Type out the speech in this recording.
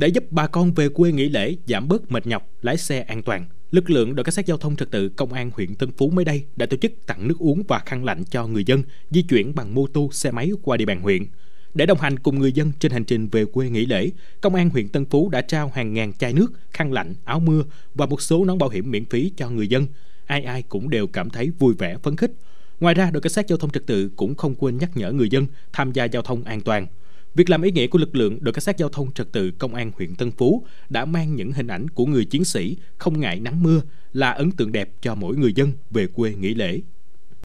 Để giúp bà con về quê nghỉ lễ, giảm bớt mệt nhọc, lái xe an toàn, lực lượng đội cảnh sát giao thông trật tự công an huyện Tân Phú mới đây đã tổ chức tặng nước uống và khăn lạnh cho người dân di chuyển bằng mô tô, xe máy qua địa bàn huyện. Để đồng hành cùng người dân trên hành trình về quê nghỉ lễ, công an huyện Tân Phú đã trao hàng ngàn chai nước, khăn lạnh, áo mưa và một số nón bảo hiểm miễn phí cho người dân. Ai ai cũng đều cảm thấy vui vẻ phấn khích. Ngoài ra, đội cảnh sát giao thông trật tự cũng không quên nhắc nhở người dân tham gia giao thông an toàn, Việc làm ý nghĩa của lực lượng đội cảnh sát giao thông trật tự công an huyện Tân Phú đã mang những hình ảnh của người chiến sĩ không ngại nắng mưa là ấn tượng đẹp cho mỗi người dân về quê nghỉ lễ